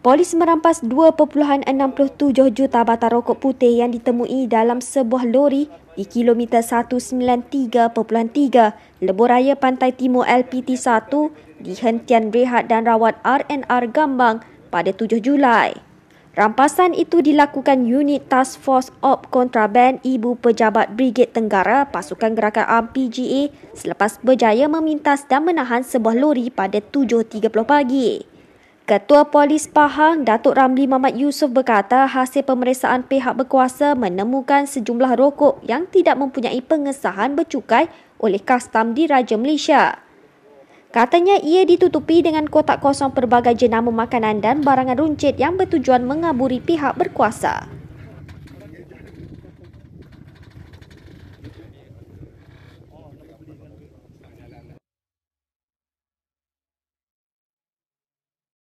Polis merampas 2.67 juta batang rokok putih yang ditemui dalam sebuah lori di kilometer 193.3 Lebuh Raya Pantai Timur LPT1 di Hentian Rehat dan Rawat RNR Gambang pada 7 Julai. Rampasan itu dilakukan unit Task Force Op Kontraband Ibu Pejabat Brigit Tenggara Pasukan Gerakan RPGA selepas berjaya memintas dan menahan sebuah lori pada 7.30 pagi. Ketua Polis Pahang, Datuk Ramli Mamat Yusof berkata hasil pemeriksaan pihak berkuasa menemukan sejumlah rokok yang tidak mempunyai pengesahan bercukai oleh kastam di Raja Malaysia. Katanya ia ditutupi dengan kotak kosong pelbagai jenama makanan dan barangan runcit yang bertujuan mengaburi pihak berkuasa.